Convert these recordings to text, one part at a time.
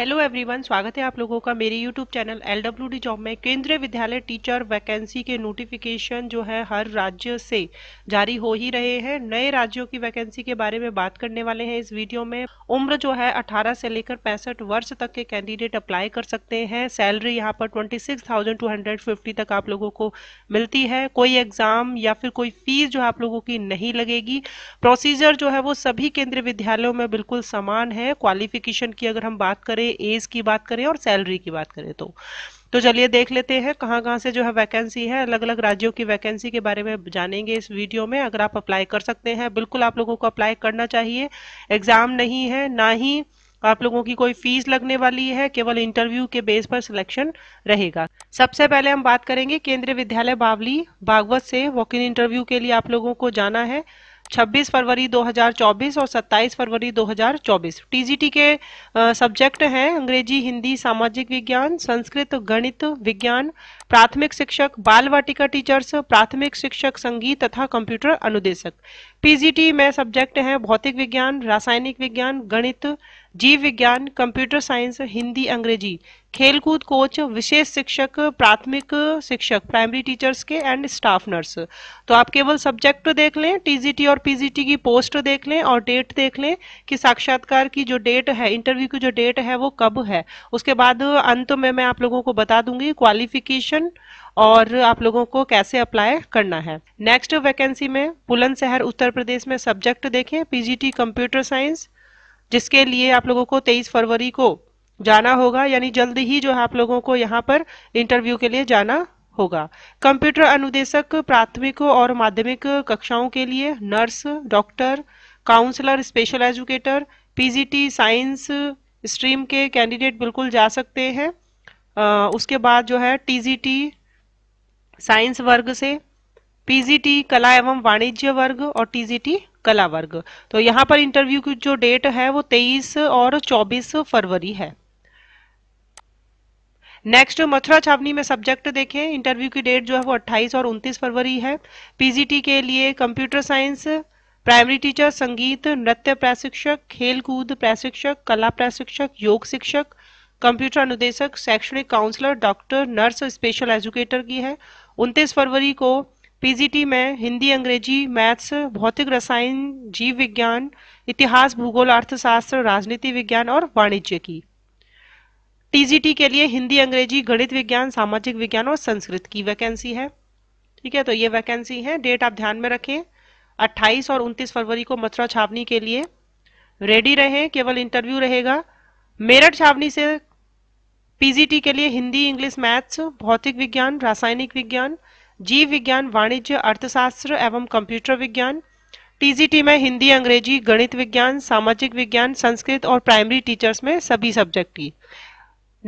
hello everyone स्वागत है आप लोगों का मेरे यूट्यूब चैनल एल जॉब में केंद्रीय विद्यालय टीचर वैकेंसी के नोटिफिकेशन जो है हर राज्य से जारी हो ही रहे हैं नए राज्यों की वैकेंसी के बारे में बात करने वाले हैं इस वीडियो में उम्र जो है 18 से लेकर पैंसठ वर्ष तक के कैंडिडेट अप्लाई कर सकते हैं सैलरी यहाँ पर ट्वेंटी तक आप लोगों को मिलती है कोई एग्जाम या फिर कोई फीस जो आप लोगों की नहीं लगेगी प्रोसीजर जो है वो सभी केंद्रीय विद्यालयों में बिल्कुल समान है क्वालिफिकेशन की अगर हम बात करें एज की बात करें और सैलरी की बात करें तो तो चलिए देख लेते हैं कहाँ कहाँ से जो है वैकेंसी है अलग अलग राज्यों की वैकेंसी के बारे में जानेंगे इस वीडियो में अगर आप अप्लाई कर सकते हैं बिल्कुल आप लोगों को अप्लाई करना चाहिए एग्जाम नहीं है ना ही आप लोगों की कोई फीस लगने वाली है केवल इंटरव्यू के बेस पर सिलेक्शन रहेगा सबसे पहले हम बात करेंगे केंद्रीय विद्यालय बावली भागवत से वॉक इन इंटरव्यू के लिए आप लोगों को जाना है छब्बीस फरवरी 2024 और 27 फरवरी 2024 टीजीटी के सब्जेक्ट हैं अंग्रेजी हिंदी सामाजिक विज्ञान संस्कृत गणित विज्ञान प्राथमिक शिक्षक बाल वाटिका टीचर्स प्राथमिक शिक्षक संगीत तथा कंप्यूटर अनुदेशक पीजीटी में सब्जेक्ट हैं भौतिक विज्ञान रासायनिक विज्ञान गणित जीव विज्ञान कंप्यूटर साइंस हिंदी अंग्रेजी खेलकूद कोच विशेष शिक्षक प्राथमिक शिक्षक प्राइमरी टीचर्स के एंड स्टाफ नर्स तो आप केवल सब्जेक्ट देख लें टीजीटी और पीजीटी की पोस्ट देख लें और डेट देख लें कि साक्षात्कार की जो डेट है इंटरव्यू की जो डेट है वो कब है उसके बाद अंत में मैं आप लोगों को बता दूंगी क्वालिफिकेशन और आप लोगों को कैसे अप्लाई करना है नेक्स्ट वैकेंसी में बुलंदशहर उत्तर प्रदेश में सब्जेक्ट देखें पीजीटी कंप्यूटर साइंस जिसके लिए आप लोगों को तेईस फरवरी को जाना होगा यानी जल्द ही जो है आप लोगों को यहाँ पर इंटरव्यू के लिए जाना होगा कंप्यूटर अनुदेशक प्राथमिक और माध्यमिक कक्षाओं के लिए nurse doctor counsellor special educator PGT science stream के कैंडिडेट बिल्कुल जा सकते हैं उसके बाद जो है टीजीटी साइंस वर्ग से पीजीटी कला एवं वाणिज्य वर्ग और टीजीटी कला वर्ग तो यहाँ पर इंटरव्यू की जो डेट है वो 23 और 24 फरवरी है नेक्स्ट मथुरा छावनी में सब्जेक्ट देखें इंटरव्यू की डेट जो है वो 28 और 29 फरवरी है पीजीटी के लिए कंप्यूटर साइंस प्राइमरी टीचर संगीत नृत्य प्रशिक्षक खेलकूद प्रशिक्षक कला प्रशिक्षक योग शिक्षक कंप्यूटर अनुदेशक शैक्षणिक counsellor doctor nurse special educator की है 29 फरवरी को पीजीटी में हिंदी अंग्रेजी मैथ्स भौतिक रसायन जीव विज्ञान इतिहास भूगोल अर्थशास्त्र राजनीति विज्ञान और वाणिज्य की टीजीटी के लिए हिंदी अंग्रेजी गणित विज्ञान सामाजिक विज्ञान और संस्कृत की वैकेंसी है ठीक है तो ये वैकेंसी है डेट आप ध्यान में रखें 28 और 29 फरवरी को मथुरा छावनी के लिए रेडी रहें केवल इंटरव्यू रहेगा मेरठ छावनी से पीजीटी के लिए हिंदी इंग्लिश मैथ्स भौतिक विज्ञान रासायनिक विज्ञान जीव विज्ञान वाणिज्य अर्थशास्त्र एवं कंप्यूटर विज्ञान टीजीटी में हिंदी अंग्रेजी गणित विज्ञान सामाजिक विज्ञान संस्कृत और प्राइमरी टीचर्स में सभी सब्जेक्ट की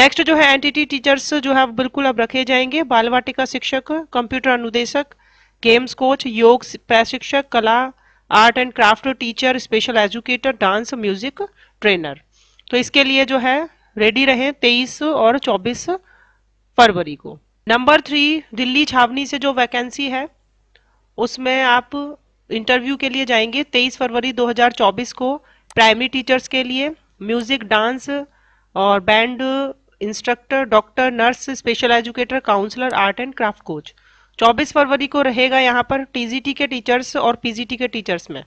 नेक्स्ट जो है एनटीटी टीचर्स जो है बिल्कुल अब रखे जाएंगे बालवाटिका शिक्षक कंप्यूटर अनुदेशक गेम्स कोच योग प्रशिक्षक कला art and craft teacher special educator dance music trainer तो इसके लिए जो है रेडी रहें 23 और 24 फरवरी को नंबर थ्री दिल्ली छावनी से जो वैकेंसी है उसमें आप इंटरव्यू के लिए जाएंगे 23 फरवरी 2024 को प्राइमरी टीचर्स के लिए म्यूजिक डांस और band instructor doctor nurse special educator counsellor art and craft coach 24 फरवरी को रहेगा यहाँ पर टीजीटी के टीचर्स और पीजीटी के टीचर्स में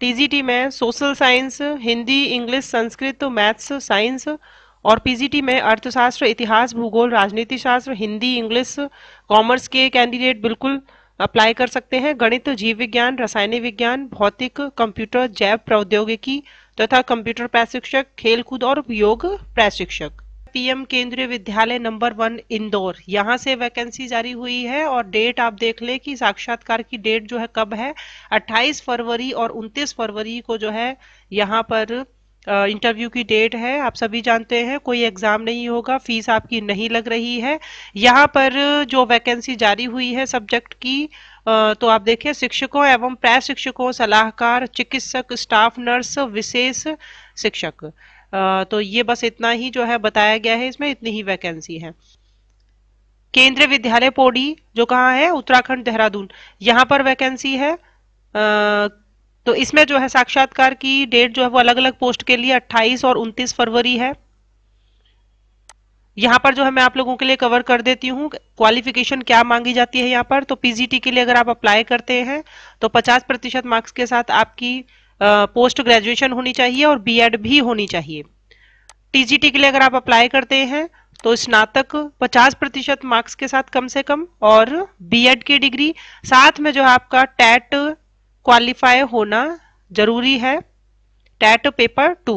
टीजीटी में social science Hindi English Sanskrit maths science और पीजीटी में अर्थशास्त्र इतिहास भूगोल राजनीति शास्त्र हिंदी इंग्लिश कॉमर्स के कैंडिडेट बिल्कुल अप्लाई कर सकते हैं गणित जीव विज्ञान रसायनिक विज्ञान भौतिक कंप्यूटर जैव प्रौद्योगिकी तथा तो कंप्यूटर प्रशिक्षक खेलकूद और योग प्रशिक्षक पीएम केंद्रीय विद्यालय नंबर वन इंदौर यहाँ से वैकेंसी जारी हुई है और डेट आप देख लें कि साक्षात्कार की डेट जो है कब है 28 फरवरी और 29 फरवरी को जो है यहाँ पर इंटरव्यू की डेट है आप सभी जानते हैं कोई एग्जाम नहीं होगा फीस आपकी नहीं लग रही है यहाँ पर जो वैकेंसी जारी हुई है सब्जेक्ट की तो आप देखिए शिक्षकों एवं प्रशिक्षकों सलाहकार चिकित्सक स्टाफ नर्स विशेष शिक्षक तो ये बस इतना ही जो है बताया गया है इसमें इतनी ही वैकेंसी है केंद्रीय विद्यालय पौड़ी जो कहा है उत्तराखंड देहरादून यहाँ पर वैकेंसी है आ, तो इसमें जो है साक्षात्कार की डेट जो है वो अलग अलग पोस्ट के लिए अट्ठाईस और 29 फरवरी है यहाँ पर जो है मैं आप लोगों के लिए कवर कर देती हूँ क्वालिफिकेशन क्या मांगी जाती है यहाँ पर तो पीजीटी के लिए अगर आप अप्लाई करते हैं तो 50 प्रतिशत मार्क्स के साथ आपकी पोस्ट ग्रेजुएशन होनी चाहिए और बी भी होनी चाहिए टीजीटी के लिए अगर आप अप्लाई करते हैं तो स्नातक 50 प्रतिशत मार्क्स के साथ कम से कम और बीएड की डिग्री साथ में जो है आपका टैट क्वालिफाई होना जरूरी है TET paper two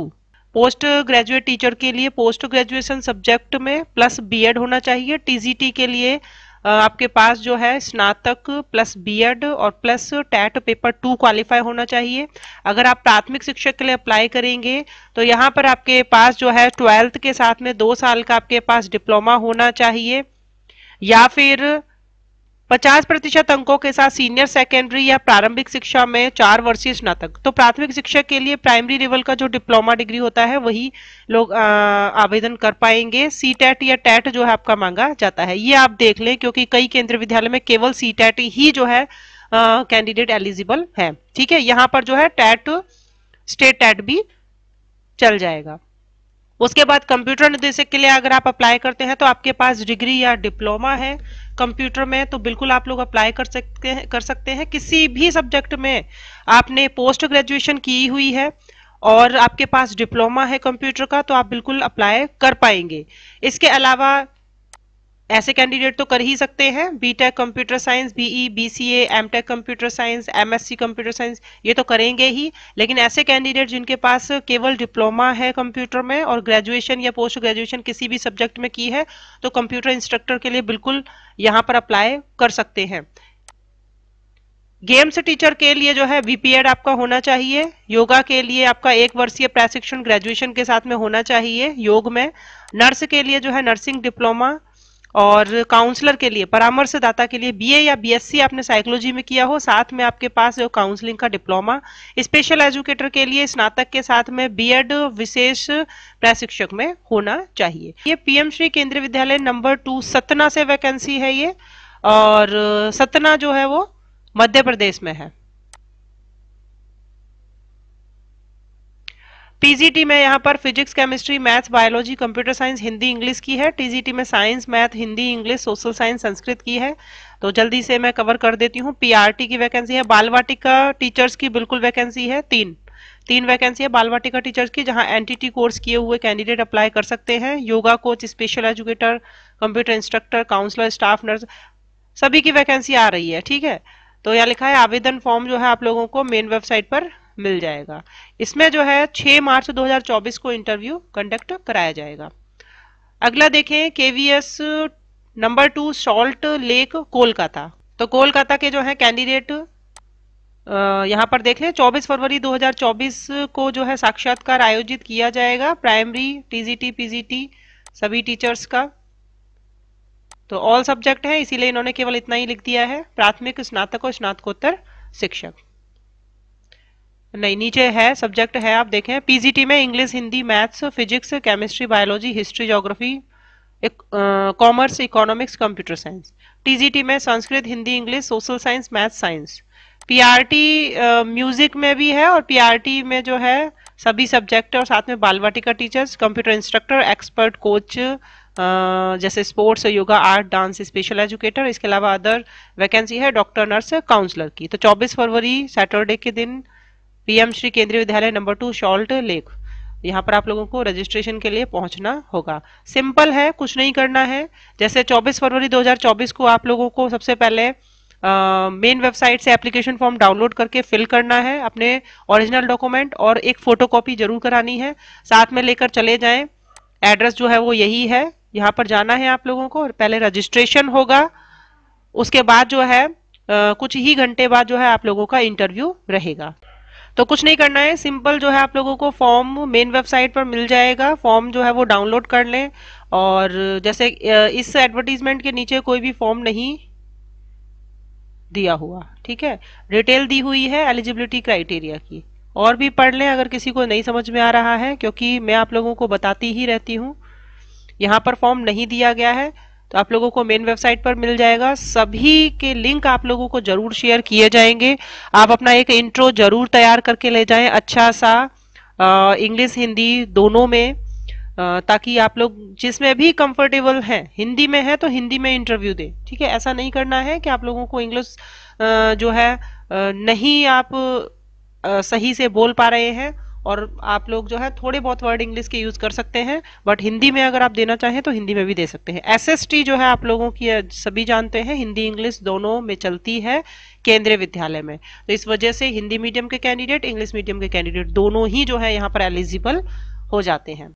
post graduate teacher के लिए पोस्ट ग्रेजुएशन सब्जेक्ट में प्लस बीएड होना चाहिए टीजीटी के लिए आपके पास जो है स्नातक प्लस बीएड और plus TET paper two qualify होना चाहिए अगर आप प्राथमिक शिक्षक के लिए अप्लाई करेंगे तो यहाँ पर आपके पास जो है ट्वेल्थ के साथ में दो साल का आपके पास डिप्लोमा होना चाहिए या फिर पचास प्रतिशत अंकों के साथ सीनियर सेकेंडरी या प्रारंभिक शिक्षा में चार वर्षीय स्नातक तो प्राथमिक शिक्षा के लिए प्राइमरी लेवल का जो डिप्लोमा डिग्री होता है वही लोग आवेदन कर पाएंगे सी टैट या टैट जो है आपका मांगा जाता है ये आप देख लें क्योंकि कई केंद्रीय विद्यालय में केवल सी टैट ही जो है कैंडिडेट एलिजिबल है ठीक है यहाँ पर जो है टैट स्टेट टैट भी चल जाएगा उसके बाद कंप्यूटर निदेशक के लिए अगर आप अप्लाई करते हैं तो आपके पास डिग्री या डिप्लोमा है कंप्यूटर में तो बिल्कुल आप लोग अप्लाई कर सकते हैं कर सकते हैं किसी भी सब्जेक्ट में आपने पोस्ट ग्रेजुएशन की हुई है और आपके पास डिप्लोमा है कंप्यूटर का तो आप बिल्कुल अप्लाई कर पाएंगे इसके अलावा ऐसे कैंडिडेट तो कर ही सकते हैं BTech computer science BE BCA MTech computer science MSc computer science ये तो करेंगे ही लेकिन ऐसे कैंडिडेट जिनके पास केवल डिप्लोमा है कंप्यूटर में और ग्रेजुएशन या पोस्ट ग्रेजुएशन किसी भी सब्जेक्ट में की है तो कंप्यूटर इंस्ट्रक्टर के लिए बिल्कुल यहाँ पर अप्लाई कर सकते हैं गेम्स टीचर के लिए जो है बीपीएड आपका होना चाहिए योगा के लिए आपका एक वर्षीय प्रशिक्षण ग्रेजुएशन के साथ में होना चाहिए योग में नर्स के लिए जो है नर्सिंग डिप्लोमा और काउंसलर के लिए परामर्शदाता के लिए बीए या बीएससी आपने साइकोलॉजी में किया हो साथ में आपके पास जो काउंसलिंग का डिप्लोमा स्पेशल एजुकेटर के लिए स्नातक के साथ में बीएड विशेष प्रशिक्षक में होना चाहिए ये पीएम श्री केंद्रीय विद्यालय नंबर टू सतना से वैकेंसी है ये और सतना जो है वो मध्य प्रदेश में है टीजीटी में यहाँ पर physics chemistry maths biology computer science Hindi English की है टीजीटी में science math Hindi English social science Sanskrit की है तो जल्दी से मैं कवर कर देती हूँ पीआरटी की वैकेंसी है बालवाटिका टीचर्स की बिल्कुल वैकेंसी है तीन तीन वैकेंसी है बालवाटिका टीचर्स की जहाँ एन कोर्स किए हुए कैंडिडेट अप्लाई कर सकते हैं yoga coach special educator computer instructor counsellor staff nurse सभी की वैकेंसी आ रही है ठीक है तो यहाँ लिखा है आवेदन फॉर्म जो है आप लोगों को मेन वेबसाइट पर मिल जाएगा इसमें जो है 6 मार्च 2024 को इंटरव्यू कंडक्ट कराया जाएगा अगला देखें KVS number two salt lake Kolkata तो कोलकाता के जो है कैंडिडेट यहाँ पर देख लें 24 फरवरी 2024 को जो है साक्षात्कार आयोजित किया जाएगा प्राइमरी टीजीटी पीजीटी सभी टीचर्स का तो ऑल सब्जेक्ट है इसीलिए इन्होंने केवल इतना ही लिख दिया है प्राथमिक स्नातक और स्नातकोत्तर शिक्षक नहीं नीचे है सब्जेक्ट है आप देखें पीजीटी में English Hindi maths physics chemistry biology history geography commerce economics computer science TGT में Sanskrit Hindi English social science math science PRT music में भी है और पीआरटी में जो है सभी सब्जेक्ट और साथ में Balvatika teachers computer instructor expert coach जैसे sports yoga art dance special educator इसके अलावा अदर वैकेंसी है डॉक्टर नर्स काउंसलर की तो 24 फरवरी सैटरडे के दिन पीएम श्री केंद्रीय विद्यालय नंबर टू शॉल्ट लेक यहाँ पर आप लोगों को रजिस्ट्रेशन के लिए पहुंचना होगा सिंपल है कुछ नहीं करना है जैसे 24 फरवरी 2024 को आप लोगों को सबसे पहले मेन वेबसाइट से एप्लीकेशन फॉर्म डाउनलोड करके फिल करना है अपने ओरिजिनल डॉक्यूमेंट और एक फोटोकॉपी जरूर करानी है साथ में लेकर चले जाएं एड्रेस जो है वो यही है यहाँ पर जाना है आप लोगों को पहले रजिस्ट्रेशन होगा उसके बाद जो है uh, कुछ ही घंटे बाद जो है आप लोगों का इंटरव्यू रहेगा तो कुछ नहीं करना है सिंपल जो है आप लोगों को फॉर्म मेन वेबसाइट पर मिल जाएगा फॉर्म जो है वो डाउनलोड कर लें और जैसे इस एडवर्टीजमेंट के नीचे कोई भी फॉर्म नहीं दिया हुआ ठीक है डिटेल दी हुई है एलिजिबिलिटी क्राइटेरिया की और भी पढ़ लें अगर किसी को नहीं समझ में आ रहा है क्योंकि मैं आप लोगों को बताती ही रहती हूँ यहाँ पर फॉर्म नहीं दिया गया है तो आप लोगों को मेन वेबसाइट पर मिल जाएगा सभी के लिंक आप लोगों को जरूर शेयर किए जाएंगे आप अपना एक इंट्रो जरूर तैयार करके ले जाएं अच्छा सा इंग्लिश हिंदी दोनों में आ, ताकि आप लोग जिसमें भी कंफर्टेबल हैं हिंदी में है तो हिंदी में इंटरव्यू दें ठीक है ऐसा नहीं करना है कि आप लोगों को इंग्लिश जो है नहीं आप सही से बोल पा रहे हैं और आप लोग जो है थोड़े बहुत वर्ड इंग्लिश के यूज़ कर सकते हैं बट हिंदी में अगर आप देना चाहें तो हिंदी में भी दे सकते हैं एसएसटी जो है आप लोगों की सभी जानते हैं हिंदी इंग्लिश दोनों में चलती है केंद्रीय विद्यालय में तो इस वजह से हिंदी मीडियम के कैंडिडेट इंग्लिश मीडियम के कैंडिडेट दोनों ही जो है यहाँ पर एलिजिबल हो जाते हैं